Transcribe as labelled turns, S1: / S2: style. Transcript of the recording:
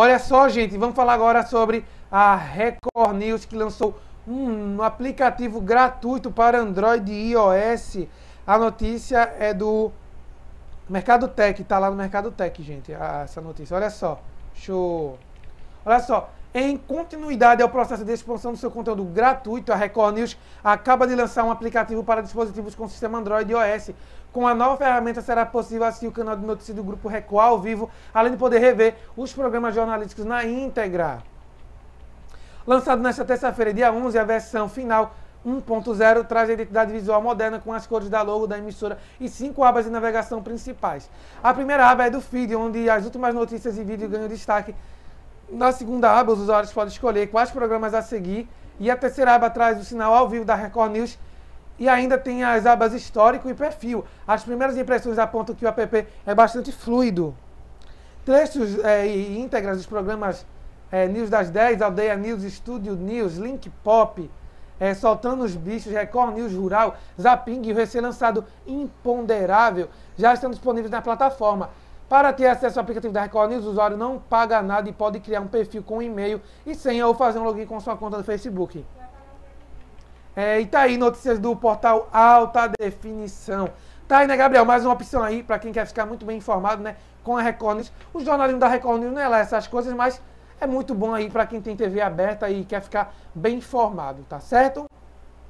S1: Olha só, gente, vamos falar agora sobre a Record News que lançou um aplicativo gratuito para Android e iOS. A notícia é do Mercado Tech, tá lá no Mercado Tech, gente, essa notícia. Olha só. Show. Olha só, em continuidade ao processo de expansão do seu conteúdo gratuito, a Record News acaba de lançar um aplicativo para dispositivos com sistema Android e Com a nova ferramenta será possível assistir o canal de notícias do Grupo Record ao vivo, além de poder rever os programas jornalísticos na íntegra. Lançado nesta terça-feira, dia 11, a versão final 1.0 traz a identidade visual moderna com as cores da logo da emissora e cinco abas de navegação principais. A primeira aba é do feed, onde as últimas notícias e vídeos ganham destaque na segunda aba, os usuários podem escolher quais programas a seguir. E a terceira aba traz o sinal ao vivo da Record News. E ainda tem as abas histórico e perfil. As primeiras impressões apontam que o app é bastante fluido. Trechos é, e íntegras dos programas é, News das 10, Aldeia News, Estúdio News, Link Pop, é, Soltando os Bichos, Record News Rural, Zaping e o recém-lançado Imponderável já estão disponíveis na plataforma. Para ter acesso ao aplicativo da Record News, o usuário não paga nada e pode criar um perfil com e-mail e senha ou fazer um login com sua conta do Facebook. É, e tá aí notícias do portal Alta Definição. Tá aí, né, Gabriel? Mais uma opção aí para quem quer ficar muito bem informado, né? Com a Record News. O jornalismo da Record News não é lá essas coisas, mas é muito bom aí para quem tem TV aberta e quer ficar bem informado, tá certo?